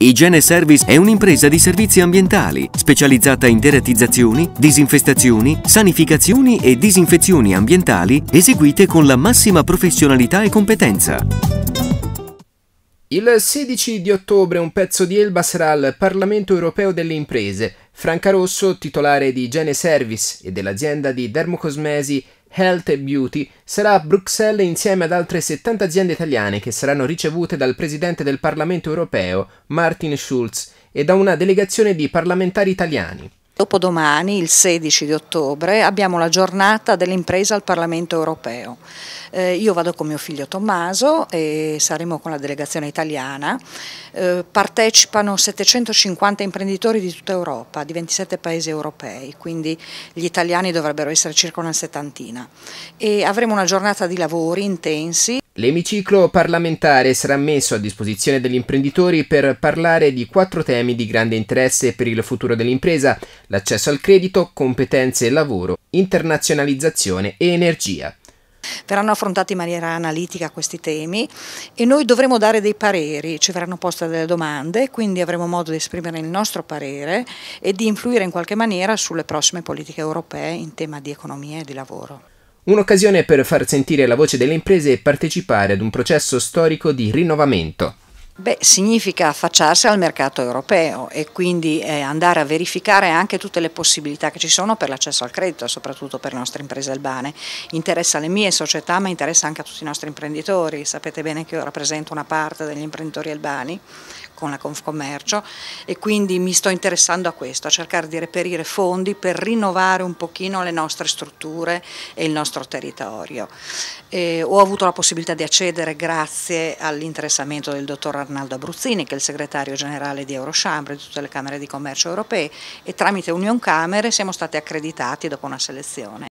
Igiene Service è un'impresa di servizi ambientali specializzata in deratizzazioni, disinfestazioni, sanificazioni e disinfezioni ambientali eseguite con la massima professionalità e competenza. Il 16 di ottobre un pezzo di Elba sarà al Parlamento europeo delle imprese. Franca Rosso, titolare di Igiene Service e dell'azienda di Dermocosmesi, Health e Beauty sarà a Bruxelles insieme ad altre 70 aziende italiane che saranno ricevute dal Presidente del Parlamento europeo, Martin Schulz, e da una delegazione di parlamentari italiani. Dopodomani, il 16 di ottobre, abbiamo la giornata dell'impresa al Parlamento europeo. Eh, io vado con mio figlio Tommaso e saremo con la delegazione italiana. Eh, partecipano 750 imprenditori di tutta Europa, di 27 paesi europei, quindi gli italiani dovrebbero essere circa una settantina. E avremo una giornata di lavori intensi. L'emiciclo parlamentare sarà messo a disposizione degli imprenditori per parlare di quattro temi di grande interesse per il futuro dell'impresa, l'accesso al credito, competenze e lavoro, internazionalizzazione e energia. Verranno affrontati in maniera analitica questi temi e noi dovremo dare dei pareri, ci verranno poste delle domande, quindi avremo modo di esprimere il nostro parere e di influire in qualche maniera sulle prossime politiche europee in tema di economia e di lavoro. Un'occasione per far sentire la voce delle imprese e partecipare ad un processo storico di rinnovamento. Beh, significa affacciarsi al mercato europeo e quindi eh, andare a verificare anche tutte le possibilità che ci sono per l'accesso al credito, soprattutto per le nostre imprese albane. Interessa le mie società, ma interessa anche a tutti i nostri imprenditori. Sapete bene che io rappresento una parte degli imprenditori albani con la Confcommercio e quindi mi sto interessando a questo, a cercare di reperire fondi per rinnovare un pochino le nostre strutture e il nostro territorio. Eh, ho avuto la possibilità di accedere grazie all'interessamento del dottor Arnaldo Arnaldo Abruzzini che è il segretario generale di Eurochambre, e di tutte le Camere di Commercio europee e tramite Union Camere siamo stati accreditati dopo una selezione.